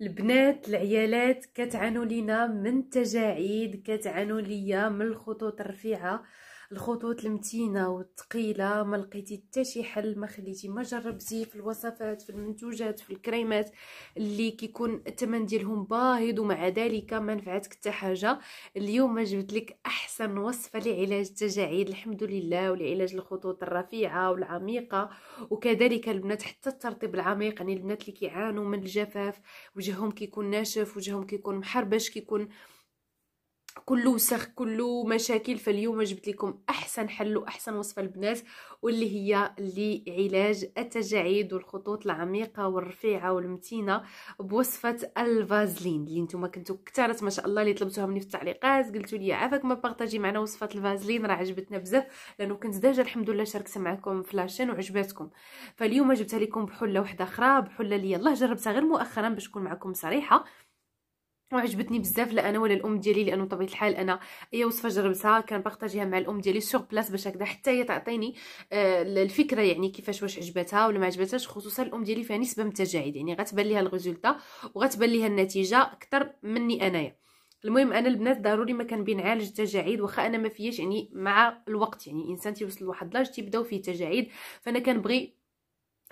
البنات العيالات كتعانوا لينا من التجاعيد كتعانوا ليا من الخطوط الرفيعه الخطوط المتينه والثقيله ما لقيتي حتى شي حل ما خليتي ما جربتي في الوصفات في المنتوجات في الكريمات اللي كيكون الثمن ديالهم باهظ ومع ذلك ما نفعتك حتى حاجه اليوم جبت لك احسن وصفه لعلاج التجاعيد الحمد لله ولعلاج الخطوط الرفيعه والعميقه وكذلك البنات حتى الترطيب العميق يعني البنات اللي كيعانوا من الجفاف وجههم كيكون ناشف وجههم كيكون محربش كيكون كله وسخ كله مشاكل فاليوم جبت لكم احسن حل واحسن وصفه البنات واللي هي لعلاج التجاعيد والخطوط العميقه والرفيعه والمتينه بوصفه الفازلين اللي نتوما كنتو كثرت ما شاء الله اللي طلبتوها مني في التعليقات قلتوا لي عافاك ما بارطاجي معنا وصفه الفازلين راه عجبتنا بزاف لانه كنت ديجا الحمد لله شاركت معكم فلاشين وعجباتكم فاليوم جبتها لكم بحله واحده اخرى بحله اللي يلاه جربتها غير مؤخرا باش نكون معكم صريحه وعجبتني بزاف لا انا ولا الام ديالي لانه بطبيعه الحال انا اي وصفه جربتها كنبارطاجيها مع الام ديالي سور بلاس باش هكذا حتى هي تعطيني آه، الفكره يعني كيفاش واش عجبتها ولا ما عجبتهاش خصوصا الام ديالي فيها نسبه من التجاعيد يعني غتبان ليها الريزلت وغتبان ليها النتيجه اكثر مني انايا المهم انا البنات ضروري ما كنبين عالج التجاعيد واخا انا ما فياش يعني مع الوقت يعني الانسان تيوصل لواحد لاج تيبداو فيه تجاعيد فانا كنبغي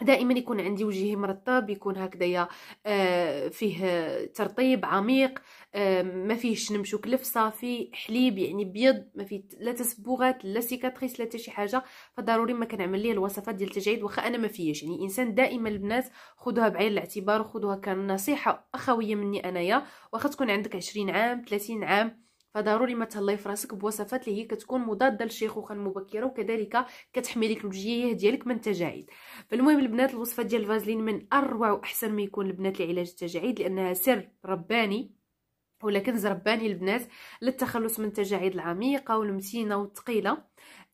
دائما يكون عندي وجهي مرطب يكون هكذايا آه، فيه ترطيب عميق آه، ما فيهش نمش وكلف صافي حليب يعني بيض ما فيه لا تسبغات لا سيكاتريس لا شي حاجه فضروري ما كنعمل ليه الوصفات ديال التجاعيد واخا انا ما فيهش يعني انسان دائما البنات خذوها بعين الاعتبار وخذوها كنصيحه اخويه مني انايا واخا تكون عندك 20 عام 30 عام فضروري ما تهلاي فراسك بوصفات اللي هي كتكون مضاده للشيخوخه المبكره وكذلك كتحمي لك الوجهيه ديالك من التجاعيد فالمهم البنات الوصفه ديال الفازلين من اروع واحسن ما يكون البنات لعلاج التجاعيد لانها سر رباني ولا كنز رباني البنات للتخلص من التجاعيد العميقه والمتينه والثقيله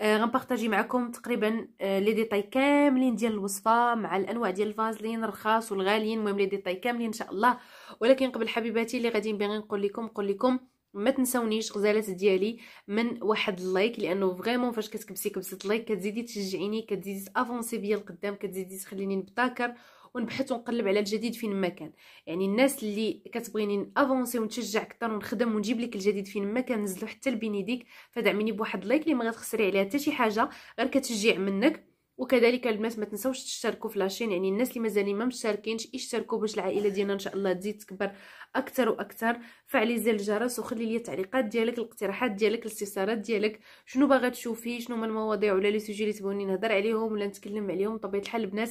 آه غنبارطاجي معكم تقريبا آه لي ديطاي كاملين ديال الوصفه مع الانواع ديال الفازلين الرخاص والغاليين المهم لي ديطاي كاملين ان شاء الله ولكن قبل حبيباتي اللي غادي نبغي نقول لكم نقول لكم ما تنسونيش غزالات ديالي من واحد اللايك لانه فريمون فاش كتكبسي كبسه لايك كتزيدي تشجعيني كتزيدي تافونسي بيا لقدام كتزيدي تخليني نبتكر ونبحث ونقلب على الجديد فين ما كان يعني الناس اللي كتبغيني نافونسي ونتشجع اكثر ونخدم ونجيب لك الجديد فين ما كان نزلو حتى لبين يديك فدعميني بواحد لايك اللي ما غتخسري عليها حتى شي حاجه غير كتشجيع منك وكذلك البنات ما تنساوش تشتركوا في لاشين يعني الناس اللي مازالين ما مشتركينش اشتركوا باش العائله ديالنا ان شاء الله تزيد تكبر اكثر واكثر فعلي زر الجرس وخلي لي التعليقات ديالك الاقتراحات ديالك الاستفسارات ديالك شنو باغا تشوفي شنو هما المواضيع ولا لي سوجي اللي تبغوني نهضر عليهم ولا نتكلم عليهم بطبيعه الحال البنات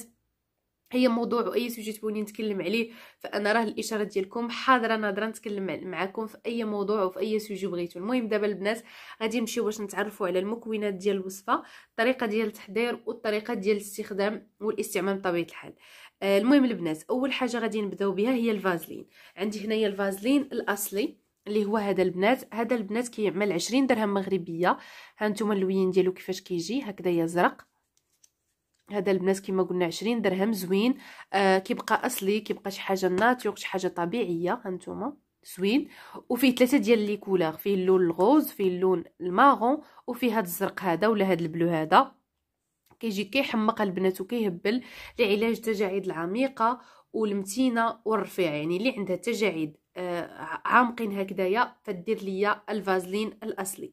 اي موضوع واي سوجي تبوني نتكلم عليه فانا راه الاشاره ديالكم حاضره نادره نتكلم معكم في اي موضوع وفي اي سوجي بغيتو المهم دابا البنات غادي نمشيو باش نتعرفوا على المكونات ديال الوصفه الطريقه ديال التحضير والطريقه ديال الاستخدام والاستعمال بطبيعه الحال آه، المهم البنات اول حاجه غادي نبداو بها هي الفازلين عندي هنايا الفازلين الاصلي اللي هو هذا البنات هذا البنات كيعمل 20 درهم مغربيه ها نتوما اللوين ديالو كيفاش كيجي هكذا يزرق هذا البنات كما قلنا 20 درهم زوين آه كيبقى اصلي كيبقى شي حاجه ناتور شي حاجه طبيعيه هانتوما زوين وفيه ثلاثه ديال لي كولور فيه اللون الغوز فيه اللون المارون وفيه هذا الزرق هذا ولا هذا البلو هذا كيجي كيحمق البنات وكيهبل لعلاج التجاعيد العميقه والمتينه والرفيعه يعني اللي عندها تجاعيد آه، عامقين هكذايا فدير ليا الفازلين الاصلي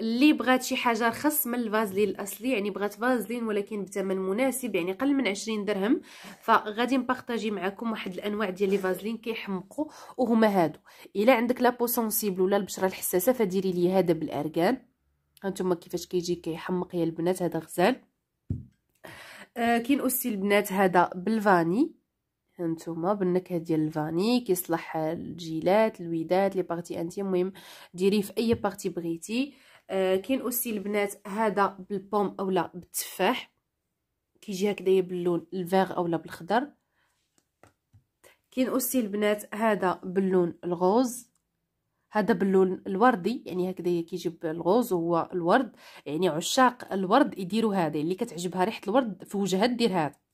اللي بغات شي حاجه رخص من الفازلين الاصلي يعني بغات فازلين ولكن بثمن مناسب يعني قل من 20 درهم فغادي نبارطاجي معكم واحد الانواع ديال لي فازلين كيحمقوا وهما هادو الا عندك لابو سونسيبل ولا البشره الحساسه فديري لي هذا بالارغان هانتوما كيفاش كيجي كيحمق يا البنات هذا غزال آه كاين اوسي البنات هذا بالفاني هانتوما بالنكهه ديال الفاني كيصلح الجيلات الويدات لي بارتي انتي المهم ديريه في اي بارتي بغيتي آه كاين اوسي البنات هذا بالبوم اولا بالتفاح كيجي هكذايا باللون الفيغ اولا بالخضر كاين اوسي البنات هذا باللون الغوز هذا باللون الوردي يعني هكذا كيجي بالغوز وهو الورد يعني عشاق الورد يديروا هذا اللي كتعجبها ريحه الورد في وجهها دير هذا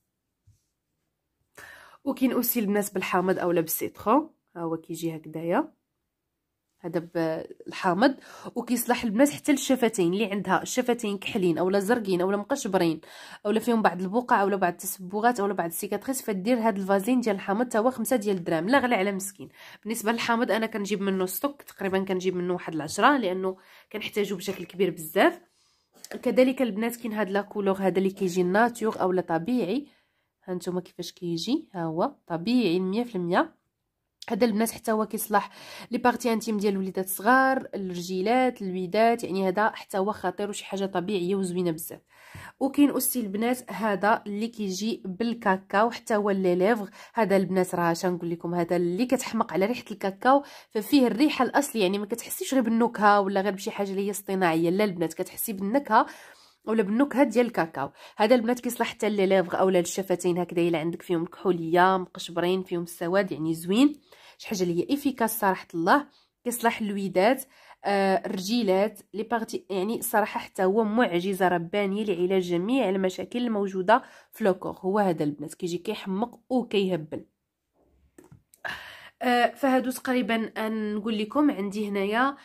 وكاين اوسي البنات بالحامض اولا بالسيترون ها هو كيجي هكدايا هذا بالحامض وكيصلح البنات حتى للشفتين اللي عندها الشفتين كحلين اولا زرقين اولا مقشبرين اولا فيهم بعض البقع اولا بعض التسبغات اولا بعض السيكاتريس فدير هذا الفازلين ديال الحامض تا هو 5 ديال الدراهم لا غلى على مسكين بالنسبه للحامض انا كنجيب منه ستوك تقريبا كنجيب منه واحد العشرة لانه كنحتاجو بشكل كبير بزاف كذلك البنات كاين هاد كولور هذا اللي كيجي ناتور اولا طبيعي هانتوما كيفاش كيجي ها هو طبيعي المية هذا البنات حتى هو كيصلح لي بارتي انتيم ديال الوليدات الصغار الرجيلات الوداد يعني هذا حتى هو خطير وشي حاجه طبيعيه وزوينه بزاف وكاين اوستي البنات هذا اللي كيجي بالكاكاو حتى هو لي ليفغ هذا البنات راه نقول لكم هذا اللي كتحمق على ريحه الكاكاو ففيه الريحه الاصليه يعني ما كتحسيش غير بالنكهه ولا غير بشي حاجه اللي هي اصطناعيه لا البنات كتحسي بالنكهه اولا بالنكهه ديال الكاكاو هذا البنات كيصلح حتى ليليفغ اولا للشفتين هكذا الا عندك فيهم كحوليه مقشبرين فيهم السواد يعني زوين شي حاجه اللي هي افيكاس صراحه الله كيصلح الويدات آه الرجيلات لي بارتي يعني صراحه حتى هو معجزه ربانيه لعلاج جميع المشاكل الموجوده في لوكور هو هذا البنات كيجي كيحمق وكيهبل آه فهادو تقريبا نقول لكم عندي هنايا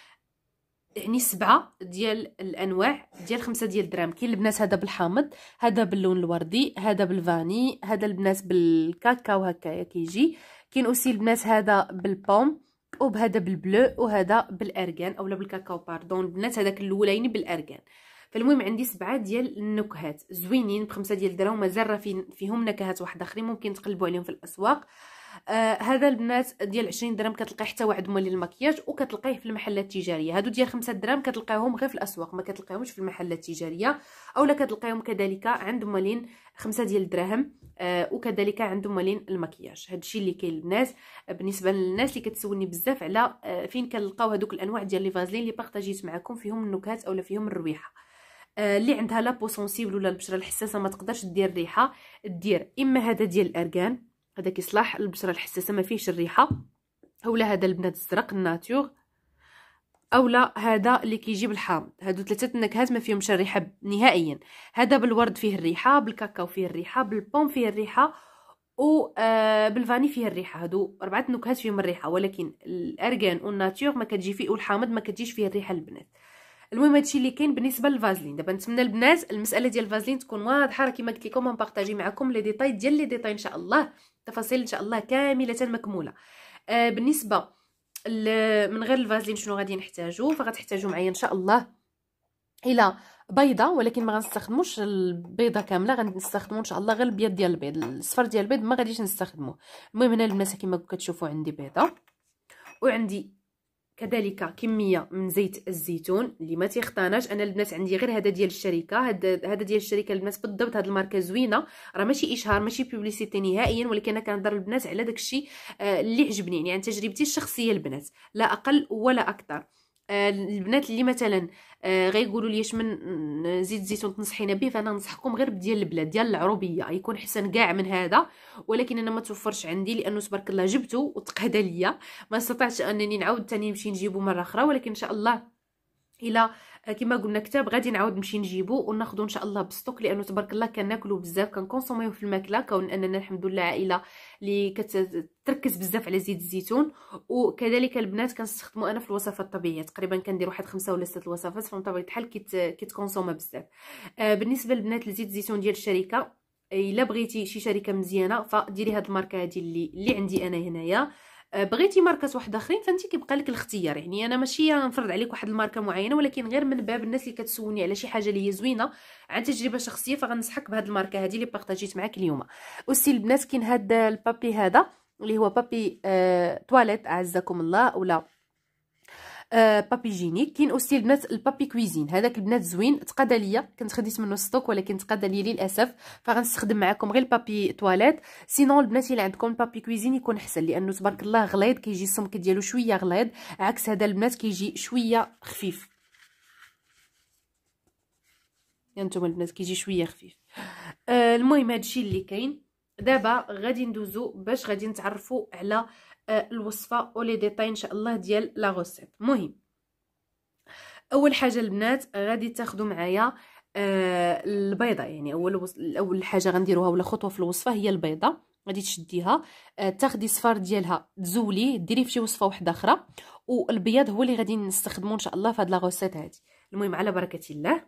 يعني سبعة ديال الانواع ديال خمسة ديال الدراهم كاين البنات هذا بالحامض هذا باللون الوردي هذا بالفاني هذا البنات بالكاكاو هكايا كيجي كاين اوسي البنات هذا بالبوم وبهذا بالبلو وهذا بالارغان اولا بالكاكاو باردون البنات هذاك الاولاني بالارغان فالمهم عندي سبعه ديال النكهات زوينين بخمسه ديال الدراهم مازال راه فيهم نكهات واحده اخرين ممكن تقلبوا عليهم في الاسواق آه هذا البنات ديال 20 درهم كتلقاي حتى واحد مول المكياج وكتلقايه في المحلات التجاريه هادو ديال 5 درهم كتلقاهم غير في الاسواق ما كتلقاهمش في المحلات التجاريه اولا كتلقاهم كذلك عند مولين 5 ديال الدراهم آه وكذلك عند مولين المكياج هادشي اللي كاين للناس بالنسبه للناس اللي كتسولني بزاف على آه فين كنلقاو هادوك الانواع ديال لي فازلين اللي بارطاجيت معكم فيهم النكهات اولا فيهم الرويحه آه، اللي عندها لابو سونسيبل ولا البشره الحساسه ما تقدرش دير ريحه دير اما هذا ديال الارغان هذاك يصلح البشره الحساسه ما فيهش الريحه اولا هذا البنات الزرق الناتور اولا هذا اللي كيجيب الحامض هادو ثلاثه النكهات ما فيهمش الريحه نهائيا هذا بالورد فيه الريحه بالكاكاو فيه الريحه بالبوم فيه الريحه و آه، بالفاني فيه الريحه هادو اربعه نكهات فيهم الريحه ولكن الارغان والناتور ما كتجي فيه والحامض ما كتجيش فيه الريحه البنات المهم هادشي اللي كاين بالنسبه للفازلين دابا نتمنى البنات المساله ديال الفازلين تكون واضحه راه كما قلت لكم غنبارطاجي معكم لي ديتاي ديال لي ديتاي ان شاء الله تفاصيل ان شاء الله كامله مكموله آه بالنسبه من غير الفازلين شنو غادي نحتاجو فغتحتاجو معايا ان شاء الله الى بيضه ولكن ما غنستخدموش البيضه كامله غنستخدمو ان شاء الله غير البيض ديال البيض الصفر ديال البيض ما غاديش نستخدموه المهم هنا المسا كما كتشوفوا عندي بيضه وعندي كذلك كميه من زيت الزيتون اللي ما تيختاناش انا البنات عندي غير هذا ديال الشركه هذا ديال الشركه البنات بالضبط هذه الماركه زوينه راه ماشي اشهار ماشي بوبليسيتي نهائيا ولكن انا كنهضر البنات على داكشي آه، اللي عجبني يعني عن تجربتي الشخصيه البنات لا اقل ولا اكثر آه، البنات اللي مثلا آه غيقولوا لي شمن زيت زيتون تنصحينا به فانا ننصحكم غير بديال البلاد ديال العروبيه يكون حسن كاع من هذا ولكن انا ما توفرش عندي لانه تبارك الله جبته وتقهدى ليا ما استطعتش انني نعاود ثاني نمشي نجيبه مره اخرى ولكن ان شاء الله الى كما قلنا كتاب غادي نعاود نمشي نجيبو وناخذو ان شاء الله بسطوك لانه تبارك الله كناكلو بزاف كنكونسوميو في الماكله كون اننا الحمد لله عائله اللي كتركز بزاف على زيت الزيتون وكذلك البنات كنستخدمو انا في الوصفات الطبيعيه تقريبا كندير واحد خمسة ولا ستة الوصفات فمن الحال كيت بزاف آه بالنسبه للبنات لزيت الزيتون ديال الشركه الا بغيتي شي شركه مزيانه فديري هاد الماركه هادي اللي اللي عندي انا هنايا آه، بغيتي ماركات واحد اخرين فانت كيبقى لك الاختيار يعني انا ماشي نفرض عليك واحد الماركه معينه ولكن غير من باب الناس اللي كتسولني على شي حاجه اللي هي زوينه عن تجربه شخصيه فغنصحك بهاد الماركه هذه اللي بارطاجيت معاك اليوم اوسي البنات كاين هاد البابي هذا اللي هو بابي آه تواليت اعزكم الله ولا آه بابي جينيك كاين اوسي البنات البابي كويزين هذاك البنات زوين تقاد ليا كنت خديت منه ستوك ولكن تقاد ليا للاسف فغنستخدم معكم غير البابي تواليت سينون البنات الا عندكم البابي كويزين يكون احسن لانه تبارك الله غليظ كيجي السمك ديالو شويه غليظ عكس هذا البنات كيجي شويه خفيف هانتوما البنات كيجي شويه خفيف آه المهم هادشي اللي كاين دابا غادي ندوزو باش غادي نتعرفوا على آه، الوصفه ولي ديطاي ان شاء الله ديال لا غوسيت مهم اول حاجه البنات غادي تاخذوا معايا آه البيضه يعني اول وص... اول حاجه غنديروها ولا خطوه في الوصفه هي البيضه غادي تشديها آه، تاخدي صفار ديالها تزوليه ديريه فشي وصفه واحده اخرى والبياض هو اللي غادي نستخدمه ان شاء الله في هاد لا غوسيت هذه المهم على بركه الله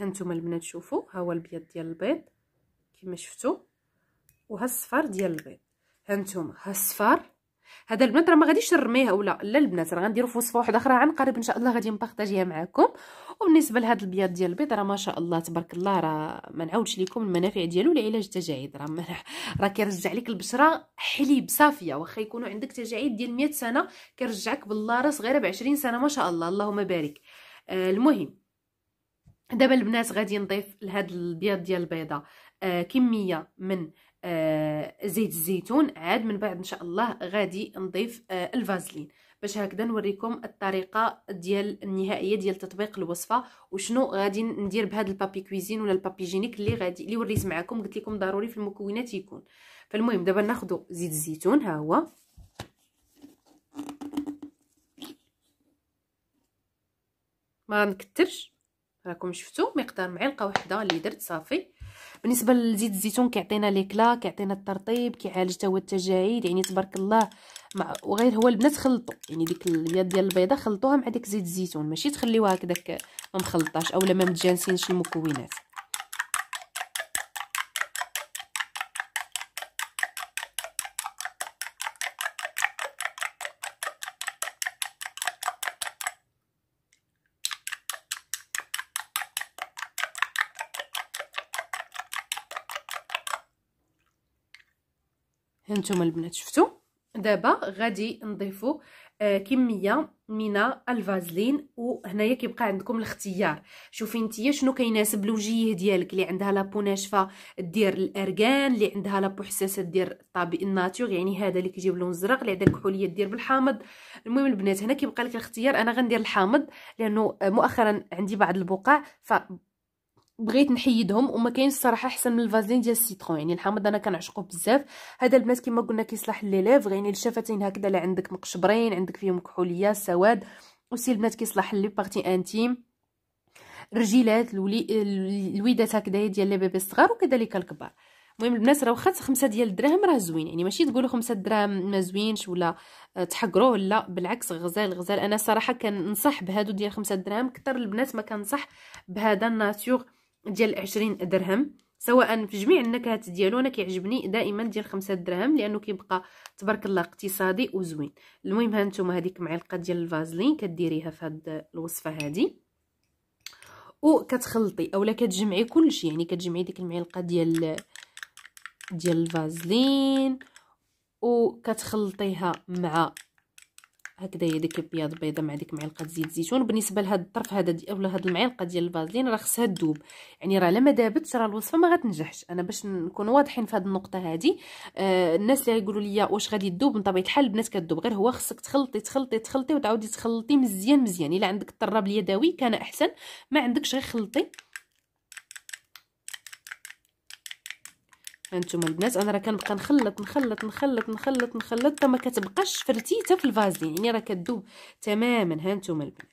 هانتوما البنات شوفوا ها هو البيض ديال البيض كما شفتوا وها الصفار ديال البيض هانتوما ها الصفار هذا البنات راه ما غاديش نرميه ولا لا البنات راه غنديرو في وصفه واحده اخرى عن قريب ان شاء الله غادي نبارطاجيها معكم وبالنسبه لهذا البياض ديال البيض راه ما شاء الله تبارك الله راه ما نعاودش لكم المنافع ديالو لعلاج التجاعيد راه راه كيرجع لك البشره حليب صافيه واخا يكونوا عندك تجاعيد ديال 100 سنه كيرجعك بالله راه صغيره ب 20 سنه ما شاء الله اللهم بارك آه المهم دابا البنات غادي نضيف لهاد البياض ديال البيضه آه كميه من آه زيت الزيتون عاد من بعد ان شاء الله غادي نضيف آه الفازلين باش هكذا نوريكم الطريقه ديال النهائيه ديال تطبيق الوصفه وشنو غادي ندير بهذا البابي كويزين ولا البابي جينيك اللي غادي اللي وريت معكم قلت لكم ضروري في المكونات يكون فالمهم دابا ناخذ زيت الزيتون ها هو ما غنكثرش راكم شفتوا مقدار معلقه وحده اللي درت صافي بالنسبه لزيت الزيتون كيعطينا ليكلا كيعطينا الترطيب كيعالج حتى هو التجاعيد يعني تبارك الله مع وغير هو البنات خلطوا يعني ديك اليد ديال البيضه خلطوها مع داك زيت الزيتون ماشي تخليوها هكداك ما مخلطاش اولا ما متجانسينش المكونات انتم البنات شفتوا دابا غادي نضيفوا آه، كميه من الفازلين وهنايا كيبقى عندكم الاختيار شوفي نتيا شنو كيناسب الوجيه ديالك اللي عندها لابو ناشفه دير الارغان اللي عندها لابو حساسه دير الطبيعي الناتور يعني هذا اللي كيجيب لون الزرق اللي عندها كحوليه دير بالحامض المهم البنات هنا كيبقى لك الاختيار انا غندير الحامض لانه مؤخرا عندي بعض البقع ف بغيت نحيدهم وما كاينش الصراحه احسن من الفازلين ديال السيترون يعني الحامض انا كنعشقو بزاف هذا البنات كما قلنا كيصلح لي يعني الشفتين هكذا اللي عندك مقشبرين عندك فيهم كحوليه سواد وسي البنات كيصلح لي بارتي انتيم رجيلات الولي الويدات هكذا ديال لي بيبي الصغار وكذلك الكبار المهم البنات راه واخا خمسة ديال الدراهم راه زوين يعني ماشي تقولوا خمسة دراهم ما زوينش ولا آه، تحقروه لا بالعكس غزال غزال انا صراحه كننصح بهادو ديال خمسة دراهم كتر البنات ما كنصح بهذا الناتور ديال 20 درهم سواء في جميع النكهات ديالو انا كيعجبني دائما ديال خمسة درهم لانه كيبقى تبارك الله اقتصادي وزوين المهم ها نتوما هذيك معلقه ديال الفازلين كديريها في هاد الوصفه هذه وكتخلطي اولا كتجمعي كلشي يعني كتجمعي ديك المعلقه ديال ديال الفازلين وكتخلطيها مع هكذا ديك البياض بيضه مع ديك معلقه زيت زيتون بالنسبه لهاد الطرف هذا دي اولا هاد المعلقه ديال الفازلين راه خصها تذوب يعني راه لا ما راه الوصفه ما غتنجحش انا باش نكون واضحين في هاد النقطه هادي آه الناس اللي يقولوا لي واش غادي تذوب من طبيعه الحال البنات كتذوب غير هو خصك تخلطي تخلطي تخلطي وتعاودي تخلطي مزيان مزيان الا عندك الطراب اليدوي كان احسن ما عندكش غير خلطي هانتوما البنات انا راه كنبقى نخلط نخلط نخلط نخلط نخلط حتى ما كتبقاش فرتيته في الفازلين يعني راه كذوب تماما هانتوما البنات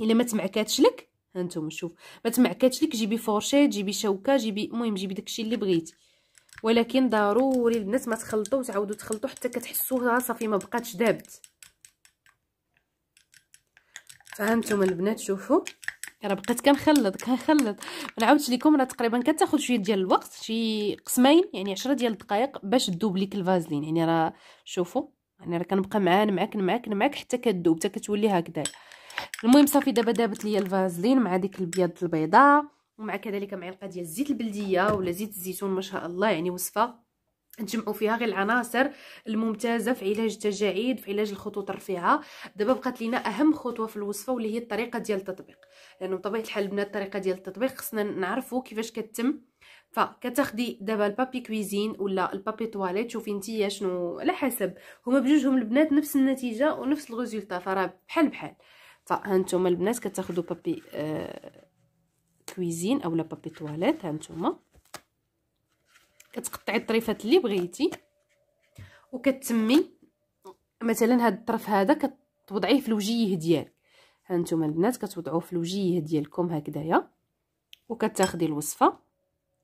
الا ما تمعكاتش لك هانتوما شوف ما تمعكاتش لك جيبي فورشيه جيبي شوكه جيبي المهم جيبي داكشي اللي بغيتي ولكن ضروري البنات ما تخلطوا وتعاودوا تخلطوا حتى راه صافي ما بقاتش دابت فهمتم البنات شوفوا راه بقيت كنخلط كنخلط انا عاودت لكم راه تقريبا كتاخذ شويه ديال الوقت شي قسمين يعني 10 ديال الدقائق باش تذوب ليك الفازلين يعني راه شوفوا يعني راه كنبقى معان معاك معاك معاك حتى كذوب حتى كتولي هكذا المهم صافي دابا دابت ليا الفازلين مع ديك البيض البيضاء ومع كذلك معلقه ديال الزيت البلديه ولا زيت الزيتون ما شاء الله يعني وصفه نجمعوا فيها غير العناصر الممتازه في علاج التجاعيد في علاج الخطوط الرفيعه دابا بقات لينا اهم خطوه في الوصفه واللي هي الطريقه ديال التطبيق لانه بطبيعه الحال البنات الطريقه ديال التطبيق خصنا نعرفوا كيفاش كتم فكتاخدي دابا البابي كويزين ولا البابي تواليت شوفي نتيا شنو على حسب هما بجوجهم البنات نفس النتيجه ونفس الريزولتا فراه بحال بحال فهانتوما البنات كتاخذوا بابي آه كويزين اولا بابي تواليت هانتوما كتقطعي الطريفات اللي بغيتي وكتمي مثلا هاد الطرف هذا كتوضعيه في الوجيه ديالك هانتوما البنات كتوضعوه في الوجيه ديالكم هكذايا وكتاخدي الوصفه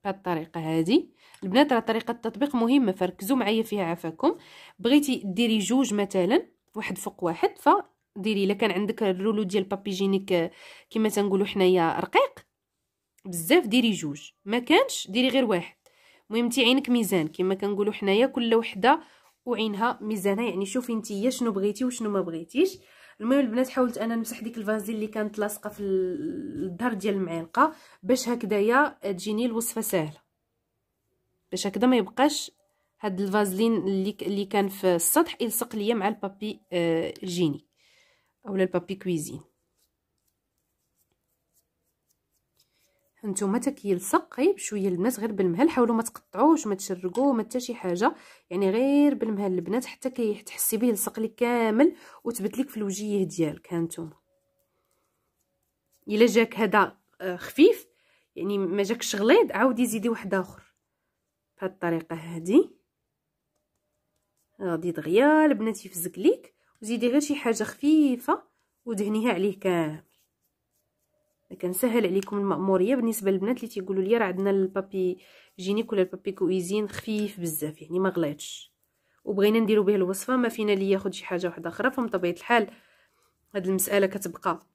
بهاد الطريقه هذه البنات راه طريقه التطبيق مهمه فركزوا معايا فيها عافاكم بغيتي ديري جوج مثلا واحد فوق واحد فديري الا كان عندك الرولو ديال بابيجينيك كما تنقولوا حنايا رقيق بزاف ديري جوج ما كانش ديري غير واحد المهم انت عينك ميزان كما كنقولوا حنايا كل وحده وعينها ميزانه يعني شوفي نتيا شنو بغيتي وشنو ما بغيتيش المهم البنات حاولت انا نمسح ديك الفازيل اللي كانت لاصقه في الظهر ديال المعلقه باش هكدايا تجيني الوصفه سهله باش هكذا ما يبقاش هاد الفازلين اللي اللي كان في السطح يلصق ليا مع البابي آه، جيني اولا البابي كويزين نتوما حتى كيلصق غير بشويه البنات غير بالمهل حاولوا ما تقطعوش ما تشرقوه ما حتى شي حاجه يعني غير بالمهل البنات حتى كتحسي به يلصق لك كامل وتبت لك في الوجيه ديالك هانتوما الا جاك هذا آه، خفيف يعني ما جاكش غليظ عاودي زيدي واحد اخر بهذه الطريقه هذه غادي دغيا البنات يفزك ليك وزيدي غير شي حاجه خفيفه ودهنيها عليه كامل كنسهل عليكم المأمورية بالنسبة للبنات اللي تيقولوا لي راه عندنا البابي جينيك ولا البابي كويزين خفيف بزاف يعني ما غليظش وبغينا نديرو به الوصفة ما فينا لي ياخذ شي حاجة واحدة اخرى فمن طبيعة الحال هاد المسألة كتبقى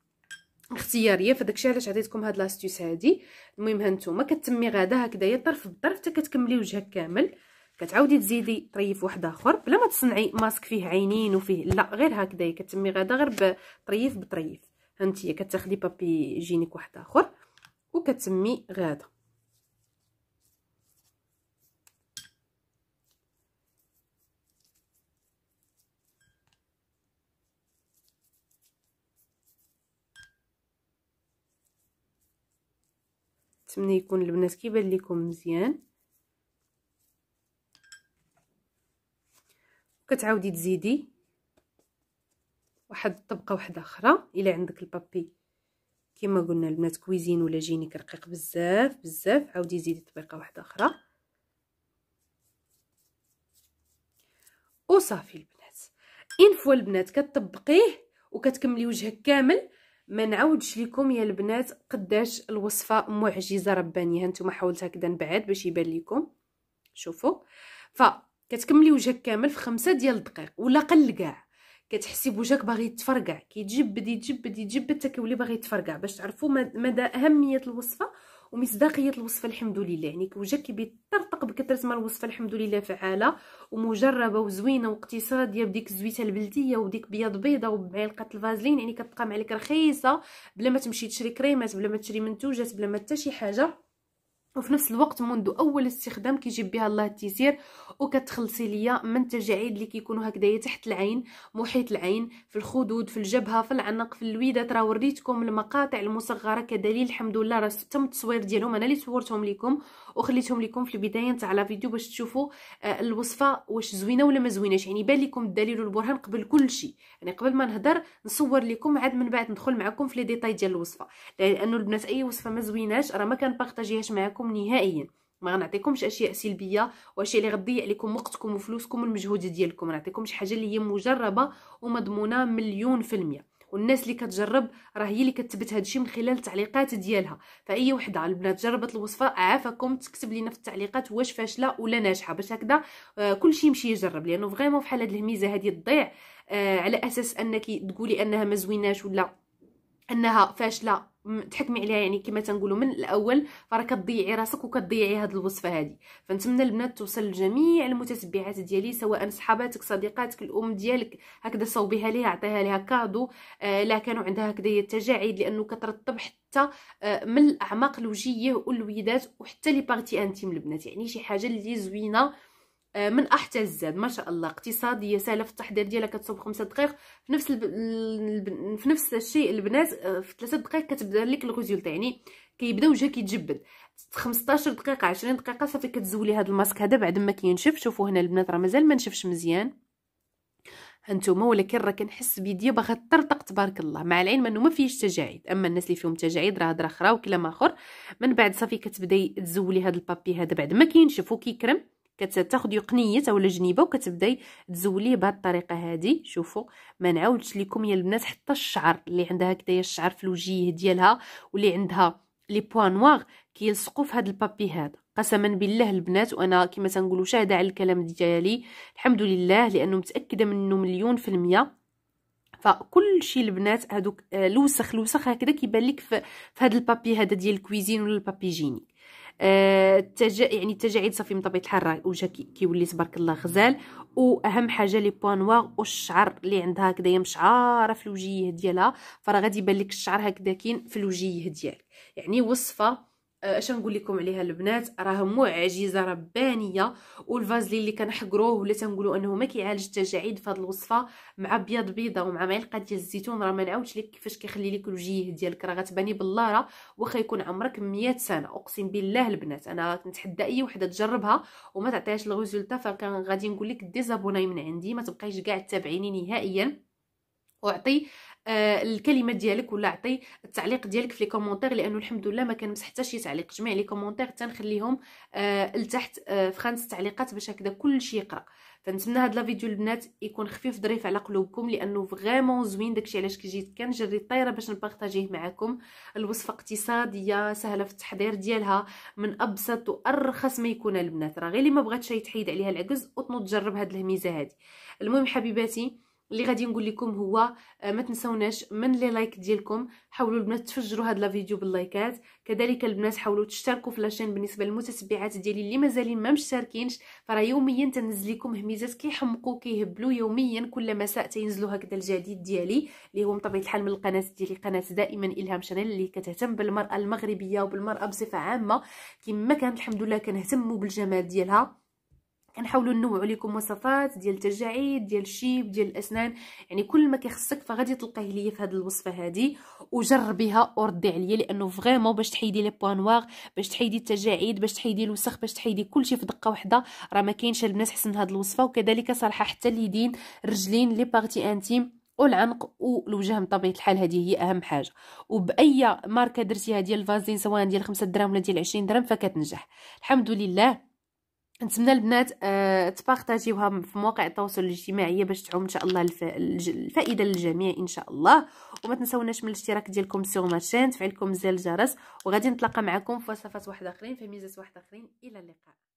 اختياريه فداكشي علاش عطيتكم هاد لاستيس هادي المهم هانتوما كتمي غدا هكذايا طرف بالطرف حتى كتكملي وجهك كامل كتعاودي تزيدي طريف واحد اخر بلا ما تصنعي ماسك فيه عينين وفيه لا غير هكذايا كتمي غدا غير بطريف بطريف هانتيا كتاخدي بابي جينيك واحد اخر وكتسمي غاده نتمنى يكون البنات كيبان لكم مزيان كتعاودي تزيدي واحد الطبقه واحده اخرى الا عندك البابي كما قلنا البنات كويزين ولا جينيك رقيق بزاف بزاف عاودي زيدي طبقه واحده اخرى وصافي البنات ان فوا البنات كتطبقيه وكتكملي وجهك كامل ما نعاودش لكم يا البنات قداش الوصفه معجزه ربانيه هانتوما حاولت هكذا نبعد باش يبان لكم شوفوا فكتكملي وجهك كامل في خمسة ديال الدقائق ولا قل كاع كتحسي بوجهك باغي يتفرقع كيتجبد يتجبد يتجبد حتى كيولي باغي يتفرقع باش تعرفوا مدى اهميه الوصفه ومصداقيه الوصفه الحمد لله يعني وجهك كيبيض بكثره ما الوصفه الحمد لله فعاله ومجربه وزوينه واقتصاديه بديك الزويته البلديه وديك بياض بيضه وبمعلقه الفازلين يعني كتقام عليك رخيصه بلا ما تمشي تشري كريمات بلا ما تشري منتوجات بلا ما حتى شي حاجه وفي نفس الوقت منذ اول استخدام كيجيب بها الله التيسير وكتخلصي ليا من التجاعيد اللي كيكونوا هكذايا تحت العين محيط العين في الخدود في الجبهه في العنق في الويدات راه وريتكم المقاطع المصغره كدليل الحمد لله راه تم التصوير ديالهم انا اللي صورتهم لكم وخليتهم لكم في البدايه نتاع لا فيديو باش تشوفوا آه، الوصفه واش زوينه ولا ما زويناش يعني بان لكم الدليل والبرهان قبل كل شيء يعني قبل ما نهضر نصور لكم عاد من بعد ندخل معكم في لي ديتاي ديال الوصفه لانه البنات اي وصفه ما زويناش راه ما كنبارطاجيهاش معكم نهائيا ما غنعطيكمش اشياء سلبيه واشياء اللي غتضيع لكم وقتكم وفلوسكم والمجهود ديالكم نعطيكمش حاجه اللي هي مجربه ومضمونه مليون في الميه والناس اللي كتجرب راه هي اللي كتثبت هذا من خلال التعليقات ديالها فاي وحده البنات جربت الوصفه عافاكم تكتب لينا في التعليقات واش فاشله ولا ناجحه باش هكذا آه كلشي يمشي يجرب لانه فريمون فحال هذه الهميزه هذه تضيع آه على اساس انك تقولي انها ما زويناش ولا انها فاشله تحكمي عليها يعني كما تنقولوا من الاول فراك كتضيعي راسك وكتضيعي هذه الوصفه هذه فنتمنى البنات توصل لجميع المتتبعات ديالي سواء صحاباتك صديقاتك الام ديالك هكذا صوبيها ليها عطيها ليها كادو آه لا كانوا عندها هكذا التجاعيد لانه كترطب حتى آه من الاعماق الوجيه والويدات وحتى لي بارتي انتيم البنات يعني شي حاجه اللي زوينه آه، من احتى الزاد ما شاء الله اقتصاديه سهله في التحضير ديالها كتصوب خمسة دقائق في نفس الب... الب... في نفس الشيء البنات آه، في ثلاثة دقائق كتبدا لك الغزول يعني كيبدا وجهك كيتجبد 15 دقيقه 20 دقيقه صافي كتزولي هذا الماسك هذا بعد ما كينشف شوفوا هنا البنات راه مازال ما نشفش مزيان هانتوما ولكن راه كنحس بيديا باغا تطرطق تبارك الله مع العلم انه ما فيهش تجاعيد اما الناس اللي فيهم تجاعيد راه هضره اخرى وكلام اخر من بعد صافي كتبداي تزولي هذا البابي هذا بعد ما كينشف وكيكرم كتاخذ يقنيه ولا جنيبه وكتبداي تزوليه بهذه الطريقه هذه شوفوا ما نعاودش لكم يا البنات حتى الشعر اللي عندها هكذايا الشعر في الوجه ديالها واللي عندها لي بوان نوغ كيلصقوا في هذا البابي هذا قسما بالله البنات وانا كما تنقولوا شاهده على الكلام ديالي الحمد لله لانه متاكده منه مليون في الميه فكل شيء البنات هذوك آه، لوسخ لوسخ هكذا كيبان لك في, هذا البابي هذا ديال الكويزين ولا البابي جيني آه، التج... يعني التجاعيد صافي من طبيعه الحال راه وجهها كيولي تبارك الله غزال واهم حاجه لي بوان نوار والشعر اللي عندها هكذايا مشعاره في الوجيه ديالها فراه غادي يبان لك الشعر هكذا كاين في الوجيه ديالك يعني وصفه أه، اش نقول لكم عليها البنات راه معجزه ربانيه والفازلين اللي كنحقروه ولا تنقولوا انه ما كيعالج التجاعيد فهاد الوصفه مع بيض بيضه ومع معلقه ديال الزيتون راه ما نعاودش لك كيفاش كيخلي لك الوجيه ديالك راه غتباني باللاره واخا يكون عمرك 100 سنه اقسم بالله البنات انا نتحدى اي وحده تجربها وما تعطيهاش الريزولتا فكان غادي نقول لك ديزابوناي من عندي ما تبقايش كاع تتابعيني نهائيا اعطي آه، الكلمات الكلمه ديالك ولا عطي التعليق ديالك في لي كومونتير لانه الحمد لله ما كنمسح حتى شي تعليق جميع لي كومونتير تنخليهم آه لتحت آه، في خانه التعليقات باش هكذا كلشي يقرا فنتمنى لا فيديو البنات يكون خفيف ظريف على قلوبكم لانه فريمون زوين داكشي علاش كجيت كنجري الطايره باش نبارطاجيه معكم الوصفه اقتصاديه سهله في التحضير ديالها من ابسط وارخص ما يكون البنات راه غير اللي ما بغاتش يتحيد عليها العجز وتنوض تجرب هاد الهميزه هادي المهم حبيباتي اللي غادي نقول لكم هو آه، ما تنسوناش من لي لايك ديالكم حاولوا البنات تفجروا هاد لا فيديو باللايكات كذلك البنات حاولوا تشتركوا في لاشين بالنسبه للمتتبعات ديالي اللي مازالين ما مشتركينش فراه يوميا تنزل لكم هميزات كيحمقوا كيهبلوا يوميا كل مساء تينزلوا هكذا الجديد ديالي اللي هو بطبيعه الحال من القناه ديالي قناه دائما الهام شانيل اللي كتهتم بالمراه المغربيه وبالمراه بصفه عامه كما كانت الحمد لله كنهتموا بالجمال ديالها كنحاولوا ننوعوا لكم وصفات ديال التجاعيد ديال الشيب ديال الاسنان يعني كل ما كيخصك فغادي تلقاه ليا في هذه الوصفه هذه وجربيها وردي عليا لانه فريمون باش تحيدي لي بوان نوار باش تحيدي التجاعيد باش تحيدي الوسخ باش تحيدي كلشي في دقه واحده راه ما كاينش البنات حسن هذه الوصفه وكذلك صالحه حتى اليدين الرجلين لي بارتي انتيم والعنق والوجه بطبيعه الحال هذه هي اهم حاجه وباي ماركه درتيها ديال الفازلين سواء ديال 5 درهم ولا ديال 20 درهم فكتنجح الحمد لله نتمنى البنات أه تبارطاجيوها في مواقع التواصل الاجتماعي باش تعم ان شاء الله الف... الفائده للجميع ان شاء الله وما تنساوناش من الاشتراك ديالكم سيغ ماشين تفعيلكم زر الجرس وغادي نتلاقى معكم في وصفات واحد اخرين في ميزات واحد اخرين الى اللقاء